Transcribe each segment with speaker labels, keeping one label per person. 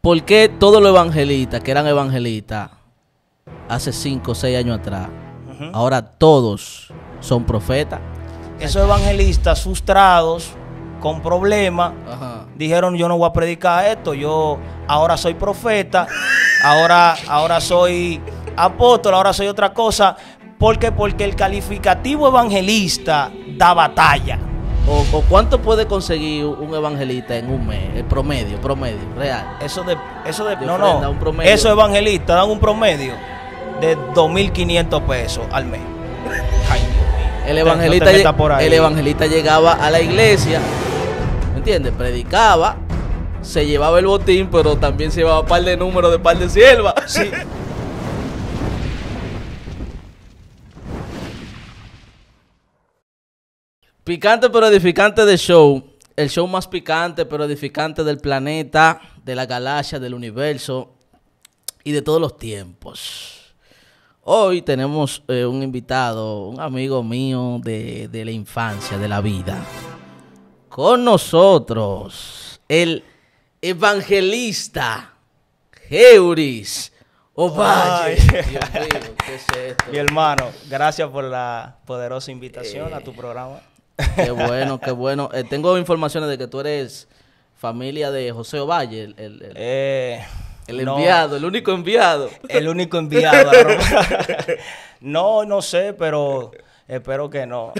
Speaker 1: ¿Por qué todos los evangelistas que eran evangelistas hace 5 o 6 años atrás, ahora todos son profetas?
Speaker 2: Esos evangelistas frustrados, con problemas, dijeron yo no voy a predicar esto, yo ahora soy profeta, ahora, ahora soy apóstol, ahora soy otra cosa. ¿Por qué? Porque el calificativo evangelista da batalla o, cuánto puede conseguir un evangelista en un mes, el promedio, promedio, real. Eso de, eso de, no, no, esos evangelistas dan un promedio de 2.500 pesos al mes. el evangelista, el evangelista
Speaker 1: llegaba a la iglesia, ¿me entiendes? Predicaba, se llevaba el botín, pero también se llevaba un par de números de par de siervas. Picante pero edificante de show. El show más picante pero edificante del planeta, de la galaxia, del universo y de todos los tiempos. Hoy tenemos eh, un invitado, un amigo mío de, la infancia, de la vida. Con nosotros, el evangelista
Speaker 2: Geuris. Ovalle. Y Mi hermano, gracias por la poderosa invitación a tu eh, programa. Qué bueno, qué
Speaker 1: bueno. Eh, tengo informaciones de que tú eres familia de José Ovalle, el, eh,
Speaker 2: enviado, el único
Speaker 1: enviado. El único enviado.
Speaker 2: no, no sé, pero espero que no.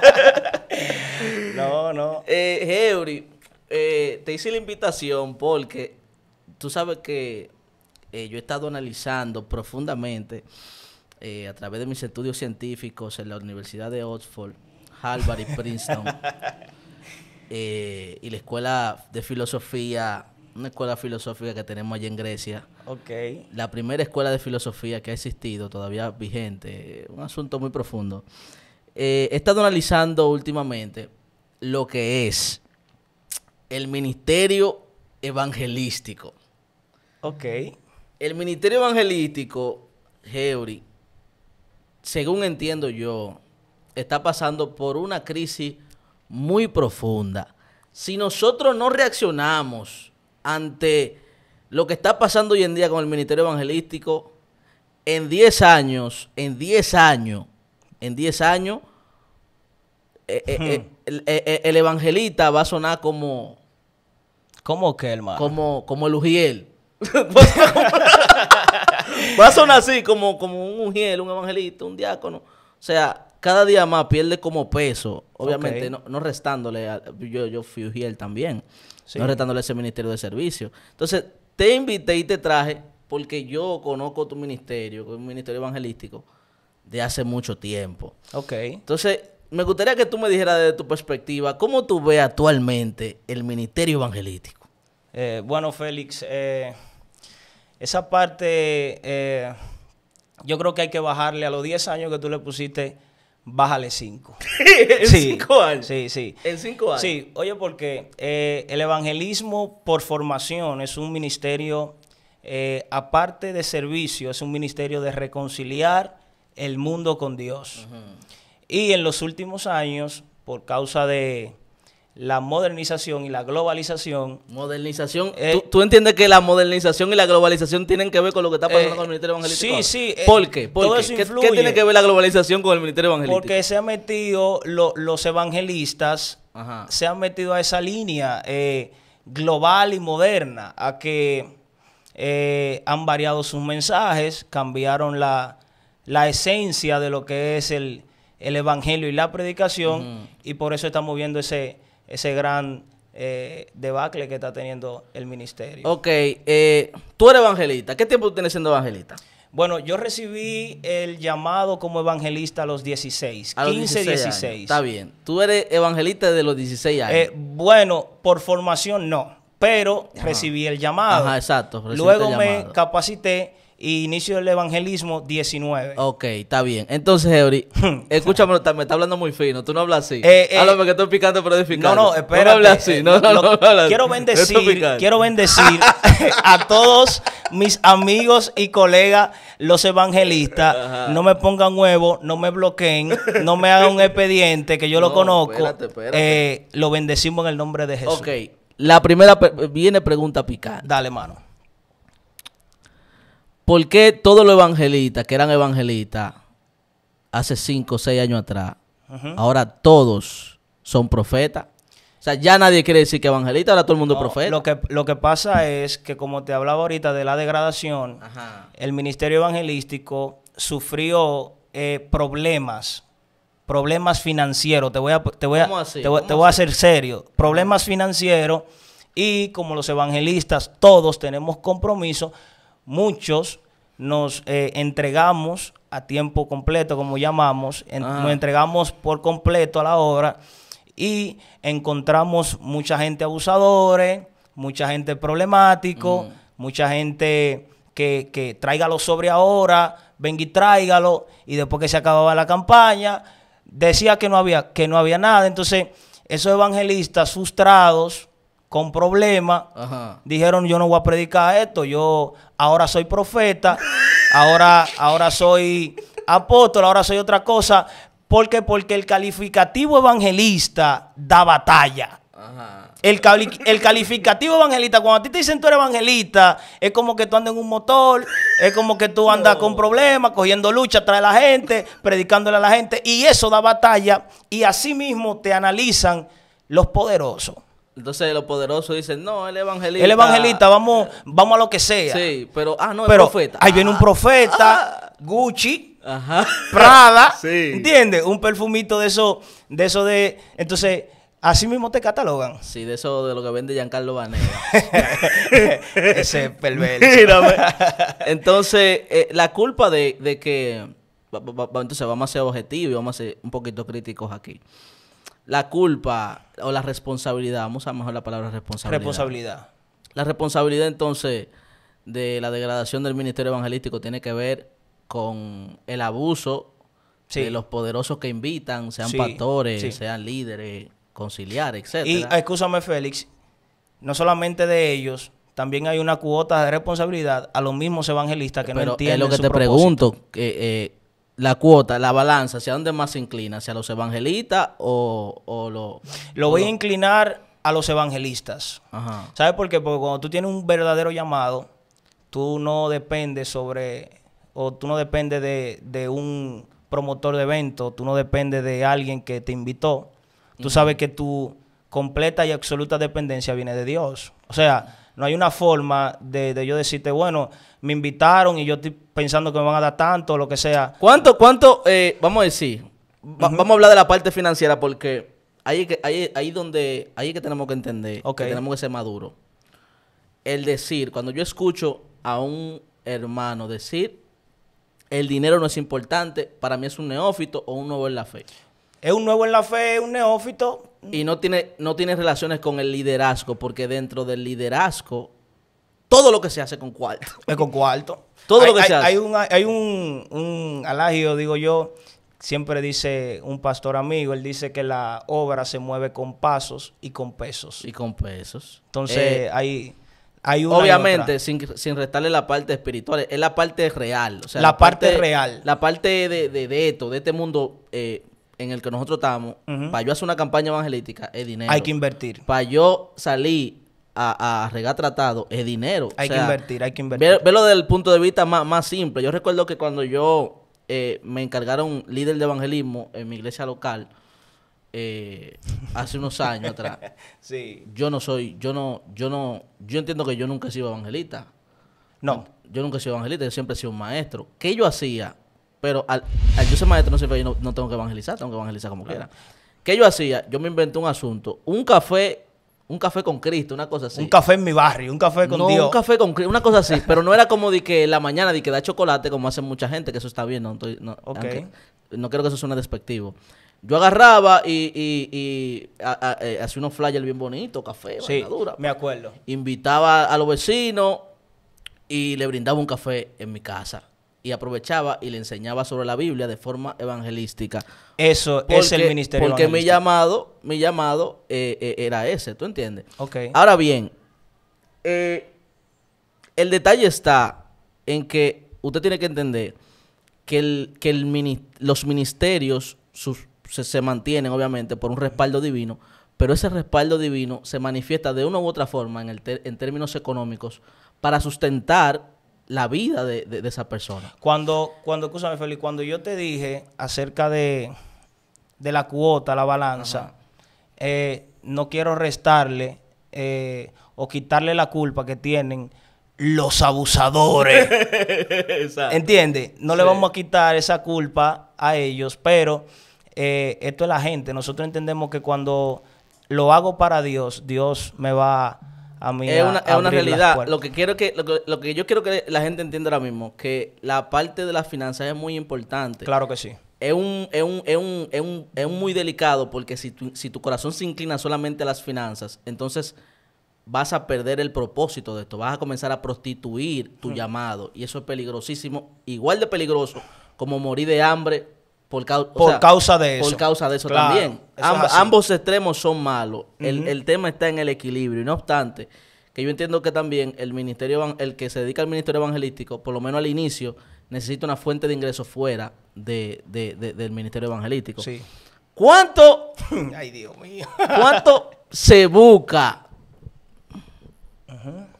Speaker 1: no, no. Eh, eh, te hice la invitación porque tú sabes que yo he estado analizando profundamente a través de mis estudios científicos en la Universidad de Oxford Harvard y Princeton. Eh, y la escuela de filosofía, una escuela filosófica que tenemos allá en Grecia. Ok. La primera escuela de filosofía que ha existido, todavía vigente, un asunto muy profundo. he eh, estado analizando últimamente lo que es el ministerio evangelístico. Ok. El ministerio evangelístico, Heuri, según entiendo yo, está pasando por una crisis muy profunda. Si nosotros no reaccionamos ante lo que está pasando hoy en día con el ministerio evangelístico, en 10 años, en 10 años, en 10 años, eh, eh, hmm. eh, el, evangelista va a sonar como...
Speaker 2: ¿Cómo que, hermano?
Speaker 1: Como, como el Ujiel. va a sonar así, como, como un Ujiel, un evangelista, un diácono. O sea, cada día más pierde como peso, obviamente, no, restándole, a, yo, yo fui él también, no restándole ese ministerio de servicio. Entonces, te invité y te traje porque yo conozco tu ministerio, que un ministerio evangelístico, de hace mucho tiempo. Ok. Entonces, me gustaría que tú me dijeras desde tu perspectiva, ¿cómo tú ves actualmente el ministerio evangelístico?
Speaker 2: Eh, bueno, Félix, eh, esa parte, eh, yo creo que hay que bajarle a los 10 años que tú le pusiste bájale cinco. ¿En 5 años? Sí, sí. ¿En cinco años? Sí, oye, porque eh, el evangelismo por formación es un ministerio, eh, aparte de servicio, es un ministerio de reconciliar el mundo con Dios. Y en los últimos años, por causa de la modernización y la globalización. Modernización. Eh, ¿Tú,
Speaker 1: entiendes que la modernización
Speaker 2: y la globalización tienen que ver con lo que está pasando eh, con el Ministerio Evangelístico? Sí, sí. Eh, ¿Por qué? qué? tiene que ver la globalización
Speaker 1: con el Ministerio Evangelístico? Porque
Speaker 2: se han metido los evangelistas, se han metido a esa línea global y moderna, a que han variado sus mensajes, cambiaron la, esencia de lo que es el, evangelio y la predicación, y por eso estamos viendo ese ese gran eh, debacle que está teniendo el ministerio.
Speaker 1: Ok, eh, tú eres evangelista. ¿Qué
Speaker 2: tiempo tienes siendo evangelista?
Speaker 1: Bueno, yo recibí
Speaker 2: el llamado como evangelista a los 16, 15, 16. Está bien. ¿Tú eres evangelista de los 16 eh, años? bueno, por formación no, pero recibí el llamado. Ajá,
Speaker 1: exacto. Luego me
Speaker 2: capacité inicio del evangelismo 19. Ok, está bien.
Speaker 1: Entonces, Eury,
Speaker 2: escúchame, me está hablando muy fino. Tú no hablas así. Eh, eh, Háblame que estoy picando pero edificando. No, no, espérate. Eh, no hablas así. No, no, Quiero bendecir, quiero bendecir a todos mis amigos y colegas, los evangelistas. No me pongan huevo, no me bloqueen, no me hagan un expediente que yo lo conozco. lo bendecimos en el nombre de Jesús. Ok. La primera viene pregunta picada.
Speaker 1: Dale, mano. ¿Por qué todos los evangelistas que eran evangelistas hace cinco o 6 años atrás, ahora todos son profetas?
Speaker 2: O sea, ya nadie quiere decir que evangelista, ahora todo el mundo es profeta. Lo que, lo que pasa es que, como te hablaba ahorita de la degradación, el ministerio evangelístico sufrió eh, problemas, problemas financieros. Te voy a, te voy a, te voy a hacer serio. Problemas financieros y como los evangelistas todos tenemos compromiso, muchos nos eh, entregamos a tiempo completo, como llamamos, ah. nos entregamos por completo a la obra y encontramos mucha gente abusadora, mucha gente problemático, mucha gente que, que tráigalo sobre ahora, venga y tráigalo, y después que se acababa la campaña, decía que no había, que no había nada. Entonces, esos evangelistas frustrados, con problemas, dijeron yo no voy a predicar esto, yo ahora soy profeta, ahora, ahora soy apóstol, ahora soy otra cosa, porque porque el calificativo evangelista da batalla. El, el, calificativo evangelista, cuando a ti te dicen tú eres evangelista, es como que tú andas en un motor, es como que tú andas con problemas, cogiendo lucha trae la gente, predicándole a la gente, y eso da batalla, y así mismo te analizan los poderosos.
Speaker 1: Entonces los poderosos dicen, no, el evangelista. El evangelista,
Speaker 2: vamos, vamos a lo que sea. Sí,
Speaker 1: pero, ah, no, el profeta.
Speaker 2: Ahí viene un ah. profeta, ah. Gucci, ajá. Prada, sí. ¿entiendes? Un perfumito de eso, de eso de, entonces... Así mismo te catalogan. Sí, de eso de lo que vende Giancarlo Vane. Ese perverso.
Speaker 1: Entonces, eh, la culpa de, de que... entonces, vamos a ser objetivos y vamos a ser un poquito críticos aquí la culpa o la responsabilidad, vamos a mejor la palabra responsabilidad. Responsabilidad. La responsabilidad entonces de la degradación del ministerio evangelístico tiene que ver con el abuso de los poderosos que invitan, sean pastores, sean líderes,
Speaker 2: conciliar, etc. Y ah, escúchame Félix, no solamente de ellos, también hay una cuota de responsabilidad a los mismos evangelistas que no entienden. Es lo que te pregunto,
Speaker 1: eh, la cuota, la balanza, ¿hacia dónde más se inclina? ¿Hacia los evangelistas o, lo...?
Speaker 2: Lo voy a inclinar a los evangelistas. Ajá. ¿Sabes por qué? Porque cuando tú tienes un verdadero llamado, tú no dependes sobre... o tú no dependes de, un promotor de evento, tú no dependes de alguien que te invitó. Tú sabes que tu completa y absoluta dependencia viene de Dios. O sea no hay una forma de, yo decirte, bueno, me invitaron y yo estoy pensando que me van a dar tanto, lo que sea. ¿Cuánto, cuánto, eh, vamos a decir, vamos a hablar de la parte financiera porque ahí
Speaker 1: que, ahí, ahí donde, ahí que tenemos que entender, tenemos que ser maduros. El decir, cuando yo escucho a un hermano decir, el dinero no es importante, para mí es un neófito o un nuevo en la fe es un nuevo en la fe, es un neófito. Y no tiene, no tiene relaciones con el liderazgo, porque dentro del liderazgo, todo lo que se hace con cuarto. Es con cuarto. Todo lo que se hace.
Speaker 2: Hay un, hay alagio, digo yo, siempre dice un pastor amigo, él dice que la obra se mueve con pasos y con pesos. Y con pesos. Entonces, eh, hay, hay Obviamente,
Speaker 1: sin, sin, restarle la parte espiritual, es la parte real. la, parte, real. La parte de, de, de esto, de este mundo eh, en el que nosotros estamos, para yo hacer una campaña evangelística, es dinero. Hay que invertir. Para yo salir a, regar tratado, es dinero. Hay que invertir, hay que invertir. Ve, velo desde punto de vista más, simple. Yo recuerdo que cuando yo eh, me encargaron líder de evangelismo en mi iglesia local, eh, hace unos años atrás.
Speaker 2: sí.
Speaker 1: Yo no soy, yo no, yo no, yo entiendo que yo nunca he sido evangelista. No. Yo nunca he sido evangelista, yo siempre he sido un maestro. ¿Qué yo hacía? Pero al, yo ser maestro no sirve, yo no, tengo que evangelizar, tengo que evangelizar como quiera. ¿Qué yo hacía? Yo me inventé un asunto. Un café un café con Cristo, una cosa así. Un café en mi barrio, un café con no, Dios. un café con Cristo, una cosa así. pero no era como de que la mañana de que da chocolate, como hace mucha gente, que eso está bien. No, quiero que eso suene despectivo. Yo agarraba y, y, y eh, hacía unos flyers bien bonitos, café, sí, dura. me acuerdo. Invitaba a los vecinos y le brindaba un café en mi casa y aprovechaba y le enseñaba sobre la Biblia de forma evangelística.
Speaker 2: Eso es el ministerio. Porque mi
Speaker 1: llamado, mi llamado eh, eh, era ese, ¿tú entiendes? Ok. Ahora bien, eh, el detalle está en que usted tiene que entender que, el, el los ministerios se, mantienen, obviamente, por un respaldo divino, pero ese respaldo divino se manifiesta de una u otra forma en, el en términos económicos para sustentar la vida de, esa persona.
Speaker 2: Cuando, cuando, escúchame, Felipe cuando yo te dije acerca de, de la cuota, la balanza, eh, no quiero restarle eh, o quitarle la culpa que tienen los abusadores. entiende No le vamos a quitar esa culpa a ellos, pero eh, esto es la gente. Nosotros entendemos que cuando lo hago para Dios, Dios me va es una, es una realidad. Lo que,
Speaker 1: quiero que, lo yo quiero que la gente entienda ahora mismo, que la parte de las finanzas es muy importante. Claro que sí. Es un, es un, es un, es un, es un muy delicado porque si tu, si tu corazón se inclina solamente a las finanzas, entonces vas a perder el propósito de esto, vas a comenzar a prostituir tu llamado y eso es peligrosísimo, igual de peligroso como morir de hambre por, causa de eso. Por causa de eso también. ambos extremos son malos. el, tema está en el equilibrio. Y no obstante, que yo entiendo que también el ministerio el que se dedica al ministerio evangelístico, por lo menos al inicio, necesita una fuente de ingresos fuera del ministerio evangelístico. Sí. ¿Cuánto? Ay, Dios mío. ¿Cuánto se busca?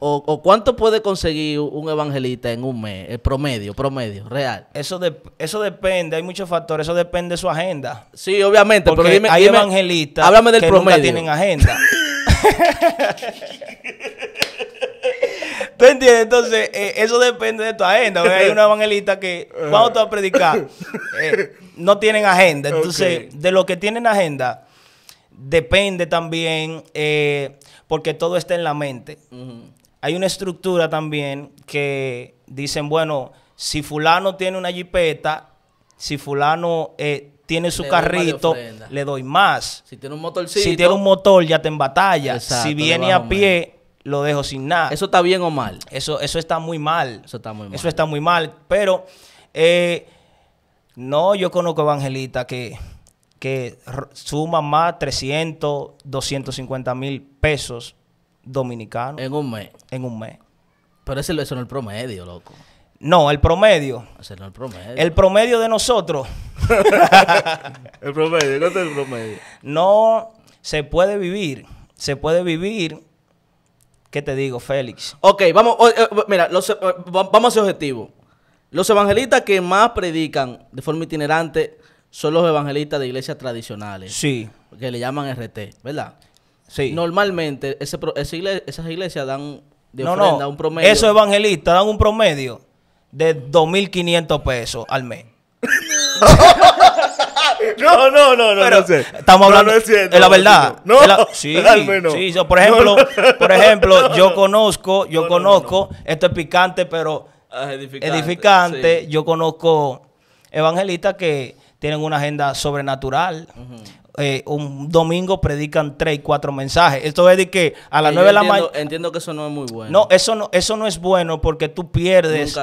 Speaker 1: o, cuánto puede conseguir un evangelista en un mes, el eh, promedio, promedio,
Speaker 2: real? Eso, eso depende, hay muchos factores, eso depende de su agenda. Sí, obviamente, Porque pero dime, hay evangelistas que no tienen agenda. ¿Tú entiendes? Entonces, eh, eso depende de tu agenda. hay un evangelista que, cuando tú a predicar, eh, no tienen agenda. Entonces, de lo que tienen agenda, depende también, porque todo está en la mente hay una estructura también que dicen, bueno, si fulano tiene una jipeta, si fulano eh, tiene su carrito, le doy más. Si tiene un motorcito. Si tiene un motor, ya te en batalla. si viene a pie, lo dejo sin nada. ¿Eso está bien o mal? Eso, eso está muy mal. Eso está muy mal. Eso está muy mal. Pero, eh, no, yo conozco a que, que suma más 300, 250 mil pesos Dominicano En un mes. En un mes. Pero ese, eso no es el promedio, loco. No, el promedio. Ese no el promedio. El promedio de nosotros. el promedio, no es el promedio? No se puede vivir. Se puede vivir. ¿Qué te digo, Félix? Ok, vamos.
Speaker 1: Eh, mira, eh, vamos a ser objetivo. Los evangelistas que más predican de forma itinerante son los evangelistas de iglesias tradicionales. Sí. Que le llaman RT, ¿verdad? Normalmente ese, esas iglesias dan de un promedio. Esos
Speaker 2: evangelistas dan un promedio de 2.500 pesos al mes. no, no, no, no. Estamos hablando es de la verdad. No, sí, sí por ejemplo, por ejemplo, yo conozco, yo conozco, esto es picante, pero ah, edificante. Yo conozco evangelistas que tienen una agenda sobrenatural. Eh, un domingo predican tres y cuatro mensajes. Esto es de que a las eh, nueve de la mañana. Entiendo que eso no es muy bueno. No, eso no, eso no es bueno porque tú pierdes,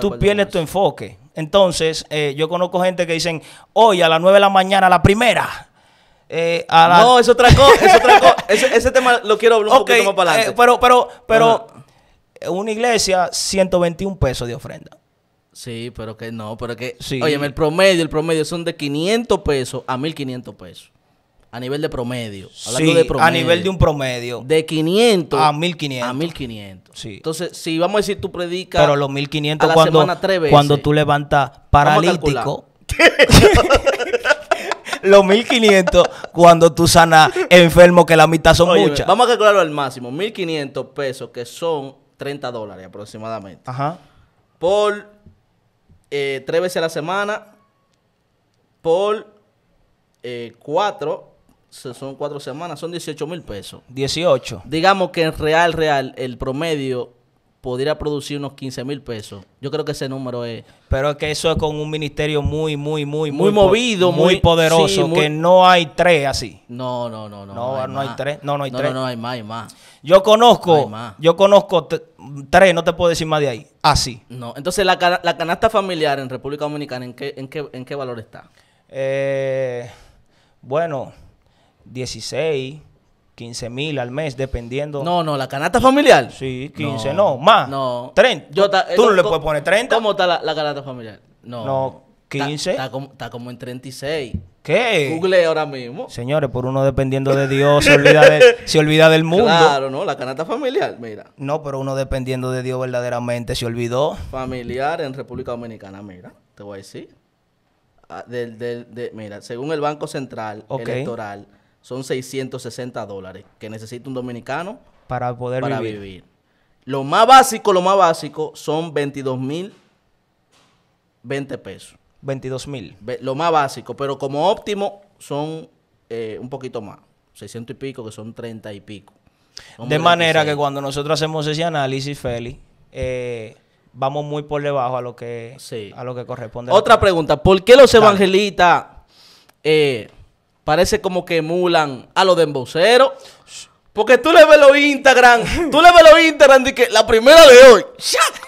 Speaker 2: tú, pierdes tu enfoque. Entonces, eh, yo conozco gente que dicen, hoy a las nueve de la mañana, la primera. No, eso es otra cosa ese, tema lo quiero hablar un para adelante. pero, pero, pero, una iglesia, 121 pesos de ofrenda. Sí, pero que no, pero que... Sí. Óyeme, el
Speaker 1: promedio, el promedio son de 500 pesos a 1500 pesos. A nivel de promedio. Hablando sí, de promedio. A nivel de un promedio. De 500 a 1500. A 1500. Sí. Entonces, si vamos a decir tú predicas. Pero los 1500 cuando, semana cuando tú
Speaker 2: levantas paralítico. los 1500 cuando tú sanas enfermo, que la mitad son muchas.
Speaker 1: Vamos a calcularlo al máximo. 1500 pesos, que son 30 dólares aproximadamente. Ajá. Por eh, tres veces a la semana por eh, cuatro, son cuatro semanas, son 18 mil pesos.
Speaker 2: 18.
Speaker 1: Digamos que en real, real, el promedio podría producir unos 15 mil pesos. Yo creo que ese número es... Pero es que eso es con un ministerio muy,
Speaker 2: muy, muy... Muy, movido, muy, poderoso, que no hay tres así. No, no, no, no. No, no hay, tres. No, no hay tres. No, no, hay más, hay más. Yo conozco, yo conozco tres, no te puedo decir más de ahí. Así. No,
Speaker 1: entonces la, canasta familiar en República Dominicana, ¿en qué, en qué,
Speaker 2: en qué valor está? Eh, bueno, 16. 15 mil al mes, dependiendo. No, no, la canasta familiar. Sí, 15, no, más. No. 30. Eh, Tú no le puedes poner 30. ¿Cómo está la, canasta familiar? No. No, 15.
Speaker 1: Está, como, en 36. ¿Qué? Google ahora mismo.
Speaker 2: Señores, por uno dependiendo de Dios se olvida, del mundo. Claro,
Speaker 1: ¿no? La canasta familiar, mira.
Speaker 2: No, pero uno dependiendo de Dios verdaderamente se olvidó.
Speaker 1: Familiar en República Dominicana, mira, te voy a decir. Ah, de, mira, según el Banco Central Electoral, son 660 dólares que necesita un dominicano para poder vivir. Lo más básico, lo más básico son 22 mil 20 pesos. 22 mil. Lo más básico, pero como óptimo son eh, un poquito más, 600
Speaker 2: y pico, que son 30 y pico. de manera que cuando nosotros hacemos ese análisis, Feli, eh, vamos muy por debajo a lo que, a lo que corresponde. Otra
Speaker 1: pregunta, ¿por qué los evangelistas... Eh, parece como que emulan a los de Porque tú le ves los Instagram, tú le ves los Instagram de que la primera de
Speaker 2: hoy,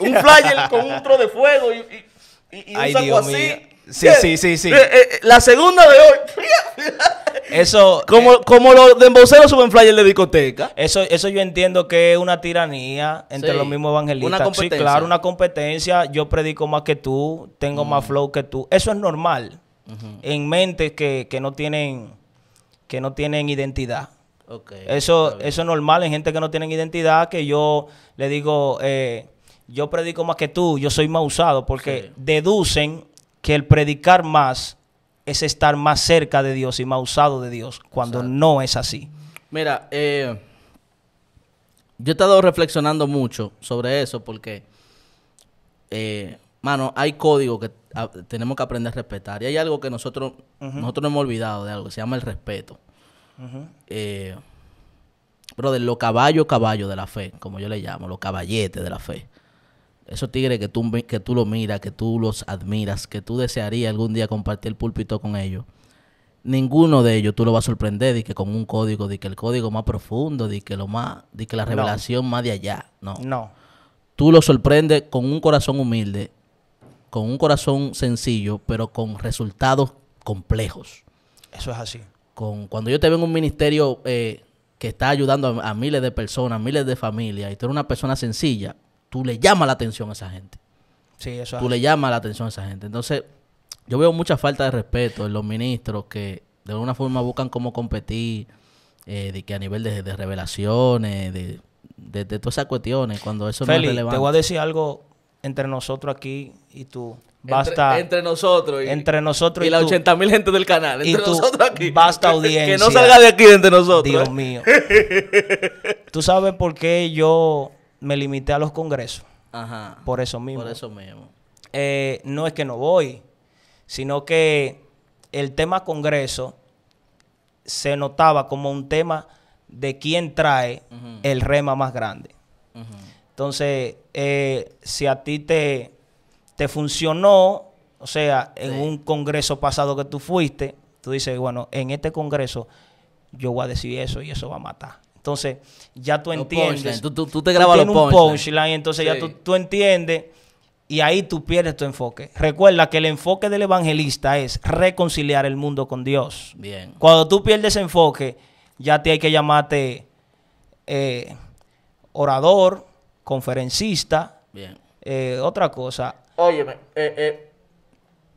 Speaker 2: un flyer con un
Speaker 1: tro de fuego y, y, un así.
Speaker 2: Sí, sí, sí, sí. Eh, eh, la
Speaker 1: segunda de hoy.
Speaker 2: Eso. Como, eh, como los de emboceros suben flyers de discoteca. Eso, eso yo entiendo que es una tiranía entre los mismos evangelistas. Una competencia. Sí, claro, una competencia. Yo predico más que tú, tengo mm. más flow que tú. Eso es normal en mentes que, no tienen, que no tienen identidad. eso, es normal en gente que no tienen identidad, que yo le digo, eh, yo predico más que tú, yo soy más usado, porque deducen que el predicar más es estar más cerca de Dios y más usado de Dios, cuando no es así.
Speaker 1: Mira, eh, yo he estado reflexionando mucho sobre eso, porque eh, mano, hay código que tenemos que aprender a respetar. Y hay algo que nosotros, nosotros no hemos olvidado de algo, que se llama el respeto. Pero eh, de brother, los caballos, caballos de la fe, como yo le llamo, los caballetes de la fe. Esos tigres que tú, que tú los miras, que tú los admiras, que tú desearías algún día compartir el púlpito con ellos. Ninguno de ellos tú lo vas a sorprender de que con un código, de que el código más profundo, de que lo más, que la revelación más de allá. No. No. Tú lo sorprendes con un corazón humilde con un corazón sencillo, pero con resultados complejos. Eso es así. Con, cuando yo te veo en un ministerio eh, que está ayudando a, miles de personas, miles de familias, y tú eres una persona sencilla, tú le llamas la atención a esa gente.
Speaker 2: Sí, eso es Tú le
Speaker 1: llamas la atención a esa gente. Entonces, yo veo mucha falta de respeto en los ministros que de alguna forma buscan cómo competir, eh, de que a nivel de, revelaciones, de, todas esas cuestiones, cuando eso no es relevante. Te voy a
Speaker 2: decir algo entre nosotros aquí y tú. Basta. Entre, nosotros. Y, entre nosotros y, y 80 mil gente del canal. Entre y nosotros aquí. Basta audiencia. que no salga de aquí entre nosotros. Dios eh. mío. tú sabes por qué yo me limité a los congresos. Ajá. Por eso mismo. Por eso mismo. Eh, no es que no voy, sino que el tema congreso se notaba como un tema de quién trae el rema más grande. Ajá. Entonces, eh, si a ti te, te funcionó, o sea, en un congreso pasado que tú fuiste, tú dices, bueno, en este congreso yo voy a decir eso y eso va a matar. Entonces, ya tú entiendes. Tú, te grabas un entonces ya tú, entiendes y ahí tú pierdes tu enfoque. Recuerda que el enfoque del evangelista es reconciliar el mundo con Dios. Cuando tú pierdes enfoque, ya te hay que llamarte eh, orador, conferencista. Bien. Eh, otra cosa.
Speaker 1: Óyeme, eh, eh,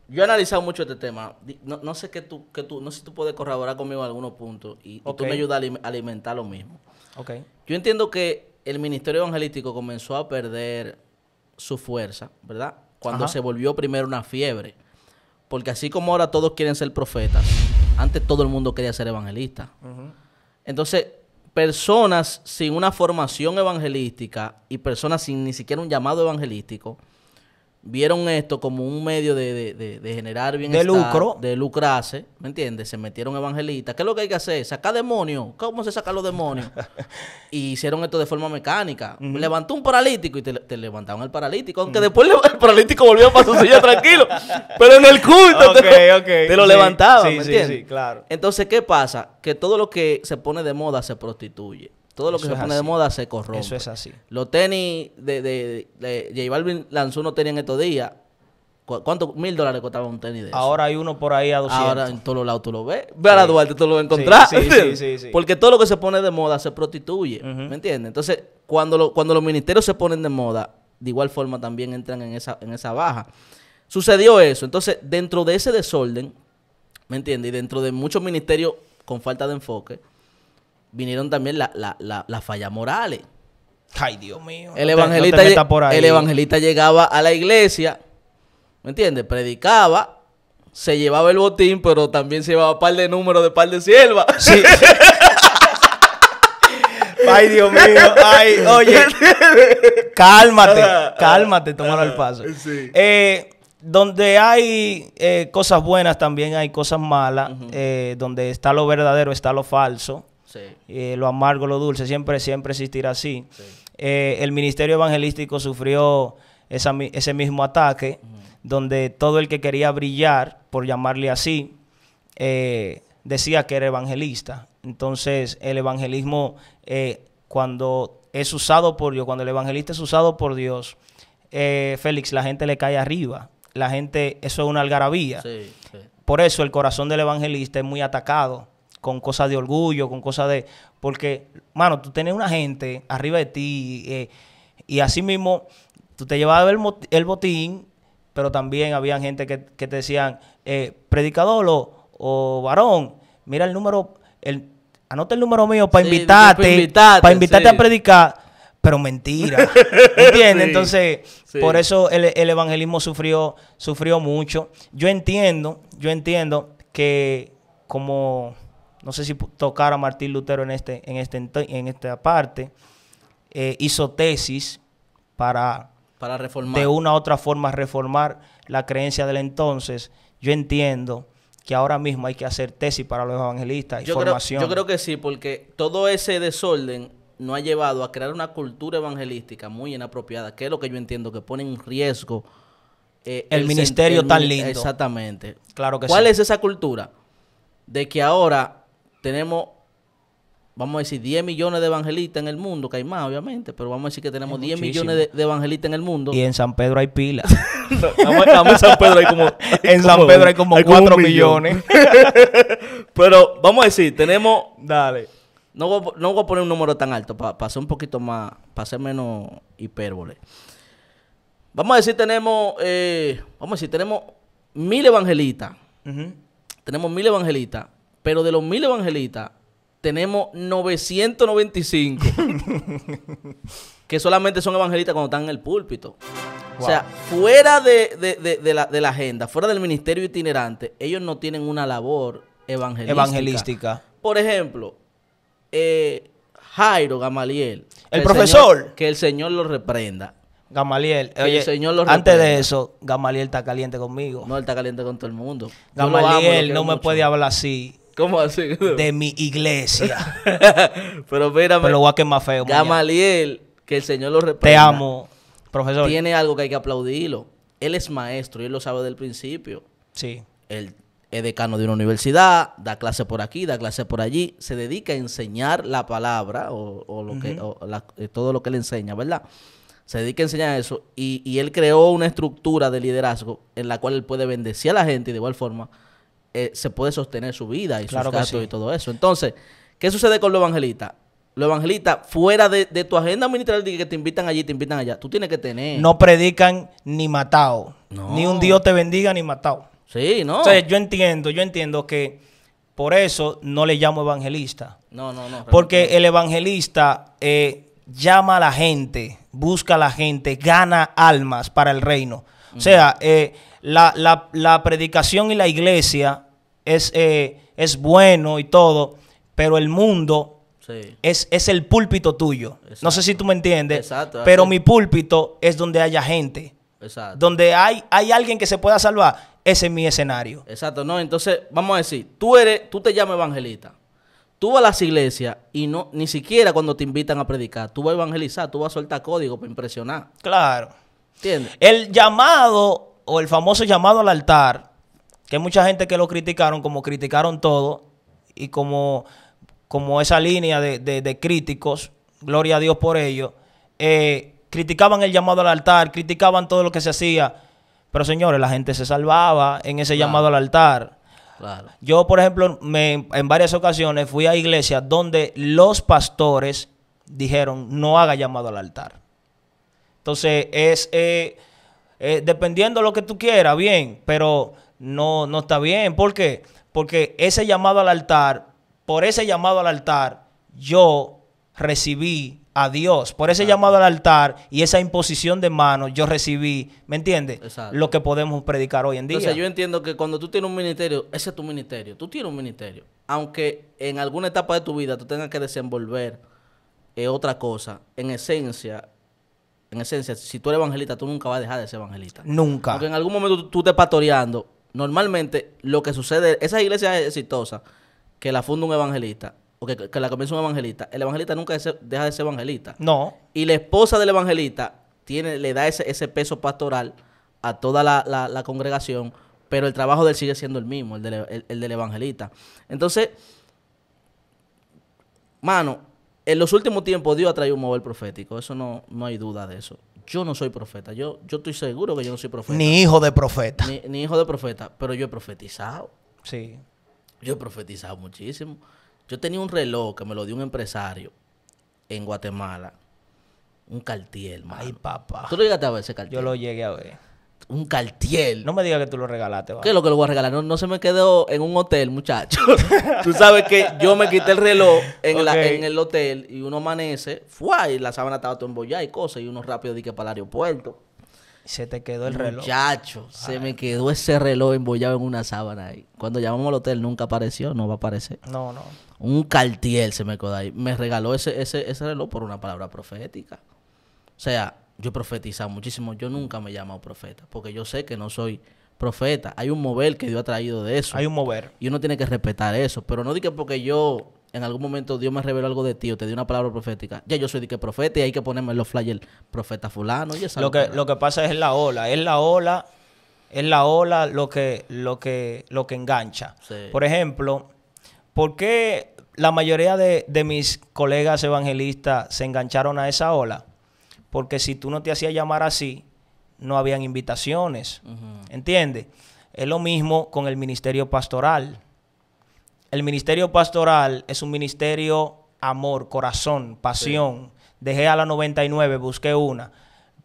Speaker 1: yo he analizado mucho este tema. No, sé que tú, que tú, no sé si tú puedes corroborar conmigo algunos puntos y, tú me ayudas a alimentar lo mismo. ok Yo entiendo que el ministerio evangelístico comenzó a perder su fuerza, ¿verdad? Cuando se volvió primero una fiebre. Porque así como ahora todos quieren ser profetas, antes todo el mundo quería ser evangelista. Entonces, personas sin una formación evangelística y personas sin ni siquiera un llamado evangelístico vieron esto como un medio de, generar bienestar. De lucro. De lucrarse, ¿me entiendes? Se metieron evangelistas. ¿Qué es lo que hay que hacer? Sacar demonios. ¿Cómo se sacan los demonios? y hicieron esto de forma mecánica. Levantó un paralítico y te, levantaban el paralítico. Aunque después el paralítico volvió para su silla tranquilo.
Speaker 2: Pero en el culto te, lo, levantaban, ¿me entiendes? Sí, claro.
Speaker 1: Entonces, ¿qué pasa? Que todo lo que se pone de moda se prostituye. Todo lo que se pone de moda se corrompe. Eso es así. Los tenis de, de, J Balvin lanzó unos tenis en estos días. ¿Cuántos Mil dólares costaba un tenis de eso? Ahora hay uno por ahí a 200. Ahora en todos lados tú lo ves. Ve a la Duarte, tú lo a Sí, sí, sí, sí, Porque todo lo que se pone de moda se prostituye. ¿Me entiendes? Entonces, cuando, cuando los ministerios se ponen de moda, de igual forma también entran en esa, en esa baja. Sucedió eso. Entonces, dentro de ese desorden, ¿me entiendes? Y dentro de muchos ministerios con falta de enfoque, vinieron también las la, la, fallas morales.
Speaker 2: Ay, Dios mío. El, evangelista, el evangelista
Speaker 1: llegaba a la iglesia, ¿me entiendes? Predicaba, se llevaba el botín, pero también se llevaba un par de números de par de siervas. Sí.
Speaker 2: Ay, Dios mío. Ay, oye. cálmate, cálmate, toma el paso. Eh, donde hay eh, cosas buenas, también hay cosas malas. Eh, donde está lo verdadero, está lo falso. Eh, lo amargo, lo dulce, siempre, siempre existirá así. Eh, el ministerio evangelístico sufrió ese mismo ataque, donde todo el que quería brillar, por llamarle así, eh, decía que era evangelista. Entonces, el evangelismo, cuando es usado por Dios, cuando el evangelista es usado por Dios, Félix, la gente le cae arriba. La gente, eso es una algarabía. por eso el corazón del evangelista es muy atacado con cosas de orgullo, con cosas de... Porque, mano, tú tienes una gente arriba de ti eh, y así mismo tú te llevabas el, botín, pero también había gente que, te decían, eh, predicador o, varón, mira el número, el, anota el número mío para invitarte, para invitarte, a predicar pero mentira. ¿Entiendes? Entonces, por eso el, el, evangelismo sufrió, sufrió mucho. Yo entiendo, yo entiendo que como no sé si tocar a Martín Lutero en, este, en, este, en esta parte, eh, hizo tesis para,
Speaker 1: para reformar. de una
Speaker 2: u otra forma reformar la creencia del entonces. Yo entiendo que ahora mismo hay que hacer tesis para los evangelistas y yo formación. Creo, yo
Speaker 1: creo que sí, porque todo ese desorden no ha llevado a crear una cultura evangelística muy inapropiada, que es lo que yo entiendo que pone en riesgo eh, el, ministerio tan lindo. Exactamente. Claro que ¿Cuál es esa cultura? De que ahora tenemos, vamos a decir, 10 millones de evangelistas en el mundo, que hay más, obviamente, pero vamos a decir que tenemos 10 millones de, evangelistas
Speaker 2: en el mundo. Y en San Pedro hay pilas. en San Pedro hay como... 4 millones. pero vamos a decir, tenemos... Dale.
Speaker 1: No voy, a poner un número tan alto para ser un poquito más, para ser menos hipérbole. Vamos a decir, tenemos, eh, vamos a decir, tenemos mil evangelistas. Tenemos mil evangelistas. Pero de los mil evangelistas, tenemos 995 que solamente son evangelistas cuando están en el púlpito. O sea, fuera de, la, agenda, fuera del ministerio itinerante, ellos no tienen una labor evangelística. evangelística. Por ejemplo, eh, Jairo Gamaliel. El profesor. que el Señor lo reprenda.
Speaker 2: Gamaliel, oye, antes de eso, Gamaliel está caliente conmigo. No, él está caliente con todo el mundo. Gamaliel no me puede hablar así. ¿Cómo así? De mi iglesia. Pero mira, Pero voy a más feo. Gamaliel, que el Señor lo reprenda. Te amo, profesor. Tiene
Speaker 1: algo que hay que aplaudirlo. Él es maestro y él lo sabe del principio. Sí. Él es decano de una universidad, da clase por aquí, da clase por allí. Se dedica a enseñar la palabra o, lo que, eh, todo lo que le enseña, ¿verdad? se dedica a enseñar eso y, y, él creó una estructura de liderazgo en la cual él puede bendecir a la gente y de igual forma eh, se puede sostener su vida y claro sus y todo eso. Entonces, ¿qué sucede con los evangelistas? Los evangelistas, fuera de, tu agenda ministerial, que te invitan allí, te invitan allá, tú tienes que
Speaker 2: tener. No predican ni matado. Ni un Dios te bendiga ni matado. Sí, ¿no? Entonces, yo entiendo, yo entiendo que por eso no le llamo evangelista. No, no, no. Porque el evangelista eh, llama a la gente, busca a la gente, gana almas para el reino. O sea, eh, la predicación y la iglesia es, eh, es bueno y todo, pero el mundo es, es, el púlpito tuyo. No sé si tú me entiendes, pero mi púlpito es donde haya gente. Donde hay, hay alguien que se pueda salvar, ese es mi escenario. Exacto, no, entonces vamos a decir, tú eres, tú te llamas evangelista. Tú vas a las iglesias
Speaker 1: y no, ni siquiera cuando te invitan a predicar, tú vas a evangelizar, tú vas a soltar código para impresionar. Claro.
Speaker 2: ¿Entiendes? El llamado o el famoso llamado al altar que hay mucha gente que lo criticaron, como criticaron todo, y como, como esa línea de, críticos, gloria a Dios por ello, eh, criticaban el llamado al altar, criticaban todo lo que se hacía. Pero señores, la gente se salvaba en ese llamado al altar. Yo, por ejemplo, en varias ocasiones fui a iglesias donde los pastores dijeron, no haga llamado al altar. Entonces, es eh, eh, dependiendo lo que tú quieras, bien, pero no, no está bien. ¿Por qué? Porque ese llamado al altar, por ese llamado al altar, yo recibí a Dios. Por ese llamado al altar y esa imposición de manos, yo recibí, ¿me entiendes? Lo que podemos predicar hoy en día. sea, yo
Speaker 1: entiendo que cuando tú tienes un ministerio, ese es tu ministerio. Tú tienes un ministerio. Aunque en alguna etapa de tu vida tú tengas que desenvolver eh, otra cosa, en esencia, en esencia, si tú eres evangelista, tú nunca vas a dejar de ser evangelista. Nunca. Porque en algún momento tú, te estés pastoreando normalmente lo que sucede, esas iglesias exitosas que la funda un evangelista o que, la comienza un evangelista, el evangelista nunca deja de ser evangelista. No. Y la esposa del evangelista tiene, le da ese, peso pastoral a toda la, la, congregación, pero el trabajo de él sigue siendo el mismo, el del, evangelista. Entonces, mano, en los últimos tiempos Dios ha traído un mover profético, eso no, no hay duda de eso yo no soy profeta. Yo, yo estoy seguro que yo no soy profeta. Ni hijo de profeta. Ni, hijo de profeta, pero yo he profetizado. Sí. Yo he profetizado muchísimo. Yo tenía un reloj que me lo dio un empresario en Guatemala. Un cartier, hermano. Ay, papá. ¿Tú lo llegaste a ver ese cartier? Yo lo
Speaker 2: llegué a ver un cartier. No me digas que tú lo regalaste. ¿Qué es lo que lo voy a regalar? No,
Speaker 1: se me quedó en un hotel, muchacho. tú sabes que yo me quité el reloj en, el hotel y uno amanece, fue y la sábana estaba todo embollada y cosas, y uno rápido dije para el aeropuerto.
Speaker 2: Se te quedó el reloj. Muchacho, se me
Speaker 1: quedó ese reloj embollado en una sábana ahí. Cuando llamamos al hotel nunca apareció, no va a aparecer. No, no. Un cartier se me quedó ahí. Me regaló ese, ese, ese reloj por una palabra profética. O sea, yo he profetizado muchísimo. Yo nunca me he llamado profeta, porque yo sé que no soy profeta. Hay un mover que Dios ha traído de eso. Hay un mover. Y uno tiene que respetar eso. Pero no diga porque yo en algún momento Dios me reveló algo de ti o te dio una palabra profética. Ya yo soy de que profeta y hay que ponerme en los flyers profeta fulano. Y esa lo, que,
Speaker 2: lo que pasa es la ola. Es la ola. Es la ola lo que, lo que, lo que engancha. Por ejemplo, ¿por qué la mayoría de, de mis colegas evangelistas se engancharon a esa ola? porque si tú no te hacías llamar así, no habían invitaciones. entiende. ¿Entiendes? Es lo mismo con el ministerio pastoral. El ministerio pastoral es un ministerio amor, corazón, pasión. Dejé a la 99, busqué una.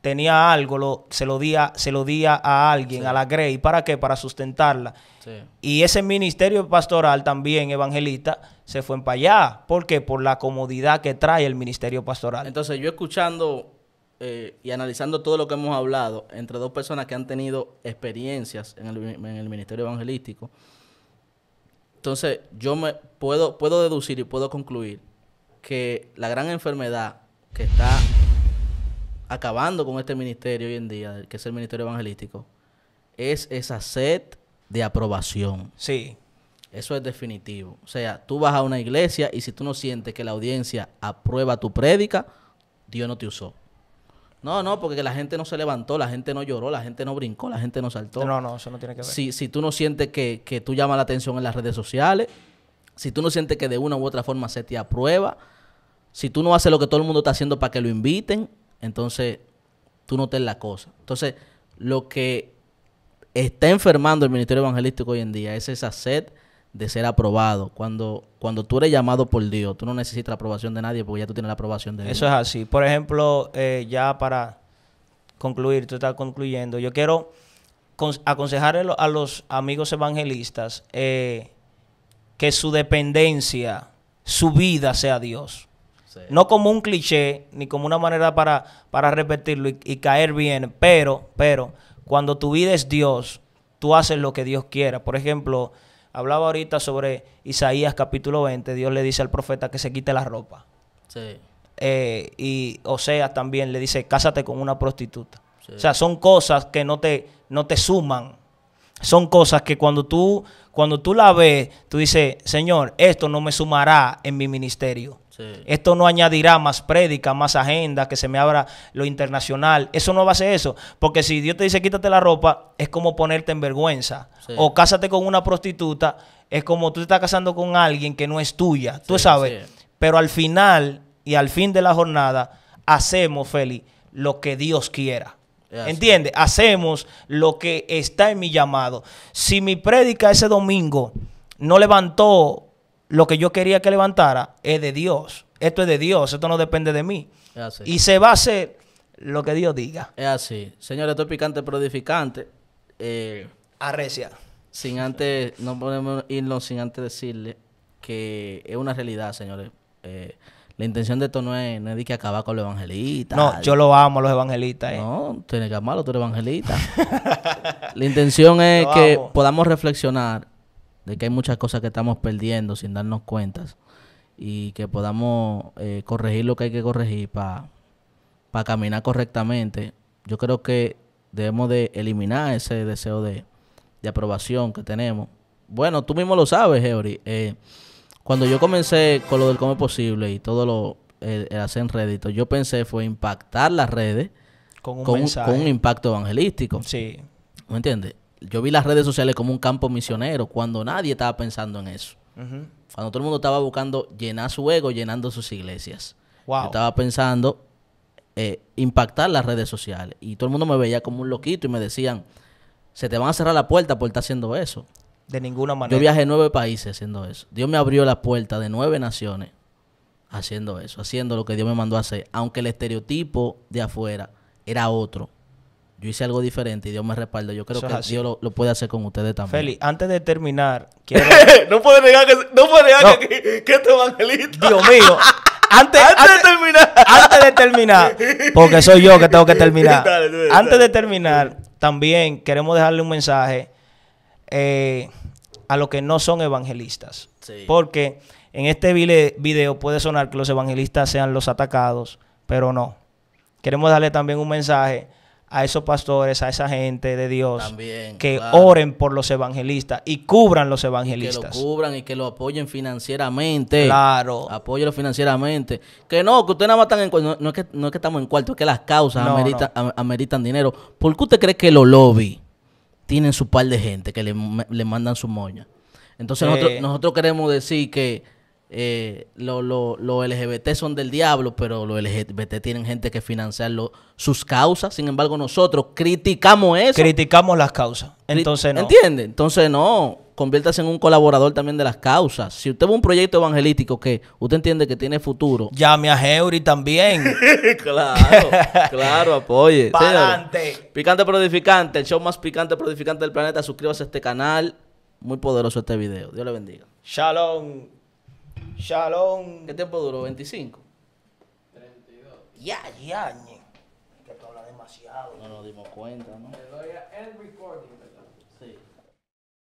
Speaker 2: Tenía algo, lo, se, lo día a, se a alguien, a la Grey. ¿Para qué? Para sustentarla. Y ese ministerio pastoral también, evangelista, se fue para allá. ¿Por qué? Por la comodidad que trae el ministerio pastoral.
Speaker 1: Entonces, yo escuchando eh, y analizando todo lo que hemos hablado entre dos personas que han tenido experiencias
Speaker 2: en el, ministerio evangelístico,
Speaker 1: entonces yo me puedo, puedo deducir y puedo concluir que la gran enfermedad que está acabando con este ministerio hoy en día, que es el ministerio evangelístico, es esa sed de aprobación. Sí. Eso es definitivo. O sea, tú vas a una iglesia y si tú no sientes que la audiencia aprueba tu prédica, Dios no te usó. No, no, porque la gente no se levantó, la gente no lloró, la gente no brincó, la gente no saltó. No, no, eso no tiene que ver. Si, si tú no sientes que, tú llamas la atención en las redes sociales, si tú no sientes que de una u otra forma se te aprueba, si tú no haces lo que todo el mundo está haciendo para que lo inviten, entonces tú no te la cosa. Entonces, lo que está enfermando el ministerio evangelístico hoy en día es esa sed de ser aprobado. Cuando, cuando tú eres llamado por Dios, tú no necesitas la aprobación de nadie porque ya tú tienes la aprobación de Dios. Eso es así.
Speaker 2: Por ejemplo, eh, ya para concluir, tú estás concluyendo, yo quiero aconsejar a los amigos evangelistas eh, que su dependencia, su vida sea Dios. No como un cliché, ni como una manera para, para repetirlo y, y caer bien, pero, pero, cuando tu vida es Dios, tú haces lo que Dios quiera. Por ejemplo, Hablaba ahorita sobre Isaías capítulo 20, Dios le dice al profeta que se quite la ropa. Sí. o eh, y Oseas también le dice, cásate con una prostituta. O sea, son cosas que no te, no te suman. Son cosas que cuando tú, cuando tú la ves, tú dices, Señor, esto no me sumará en mi ministerio. Esto no añadirá más prédica, más agenda, que se me abra lo internacional. Eso no va a ser eso. Porque si Dios te dice quítate la ropa, es como ponerte en vergüenza. O cásate con una prostituta, es como tú te estás casando con alguien que no es tuya. tú sabes. Pero al final y al fin de la jornada, hacemos, Feli, lo que Dios quiera. ¿Entiendes? Hacemos lo que está en mi llamado. Si mi prédica ese domingo no levantó lo que yo quería que levantara es de Dios. Esto es de Dios, esto no depende de mí. Y se va lo que Dios diga. Es
Speaker 1: así. Señores, esto es picante pero eh, Arrecia. Sin antes, no podemos irnos sin antes decirle que es una realidad, señores. Eh, la intención de esto no es, no de que acabar con los evangelistas. No, yo lo amo los evangelistas. Eh. No, tiene que amarlo, tú eres evangelista. la intención es que podamos reflexionar de que hay muchas cosas que estamos perdiendo sin darnos cuentas y que podamos eh, corregir lo que hay que corregir para caminar correctamente. Yo creo que debemos de eliminar ese deseo de, aprobación que tenemos. Bueno, tú mismo lo sabes, Eury. Eh, cuando yo comencé con lo del Es Posible y todo lo hacer en rédito, yo pensé fue impactar las redes
Speaker 2: con un, un
Speaker 1: impacto evangelístico. Sí. ¿Me entiendes? yo vi las redes sociales como un campo misionero cuando nadie estaba pensando en eso. Cuando todo el mundo estaba buscando llenar su ego, llenando sus iglesias. Yo estaba pensando eh, impactar las redes sociales. Y todo el mundo me veía como un loquito y me decían, se te van a cerrar la puerta por estar haciendo eso. De ninguna manera. Yo viajé nueve países haciendo eso. Dios me abrió la puerta de nueve naciones haciendo eso, haciendo lo que Dios me mandó a hacer, aunque el estereotipo de afuera era otro yo hice algo diferente y Dios me respalda. Yo creo que Dios lo, puede hacer con ustedes también. Feli,
Speaker 2: antes de terminar, no que, puede negar que, este evangelista. Dios mío. Antes, de terminar. Antes de terminar. Porque soy yo que tengo que terminar. Antes de terminar, también queremos dejarle un mensaje eh, a los que no son evangelistas. Porque en este video puede sonar que los evangelistas sean los atacados, pero no. Queremos darle también un mensaje a esos pastores, a esa gente de Dios que oren por los evangelistas y cubran los evangelistas. que lo
Speaker 1: cubran y que lo apoyen financieramente. Claro.
Speaker 2: Apóyelo financieramente.
Speaker 1: Que no, que usted nada más están en no, es que, estamos en cuarto, es que las causas ameritan, dinero. ¿Por qué usted cree que los lobbies tienen su par de gente que le, mandan su moña? Entonces nosotros, nosotros queremos decir que los eh, lo, LGBT son del diablo, pero los LGBT tienen gente que financiar sus causas. Sin embargo, nosotros criticamos eso.
Speaker 2: Criticamos las causas. Entonces no. ¿Entiende?
Speaker 1: Entonces no. Conviértase en un colaborador también de las causas. Si usted ve un proyecto evangelístico que usted entiende que tiene futuro.
Speaker 2: Llame a Heuri también. claro, claro, apoye. Picante.
Speaker 1: Picante El show más picante prodificante del planeta. Suscríbase a este canal. Muy poderoso este video. Dios le bendiga. Shalom.
Speaker 2: Shalom.
Speaker 1: ¿Qué tiempo duró? ¿25?
Speaker 2: 32. Ya, ya, ñe. Que tú hablas demasiado. No nos dimos
Speaker 1: cuenta, ¿no? Le
Speaker 2: doy a end recording.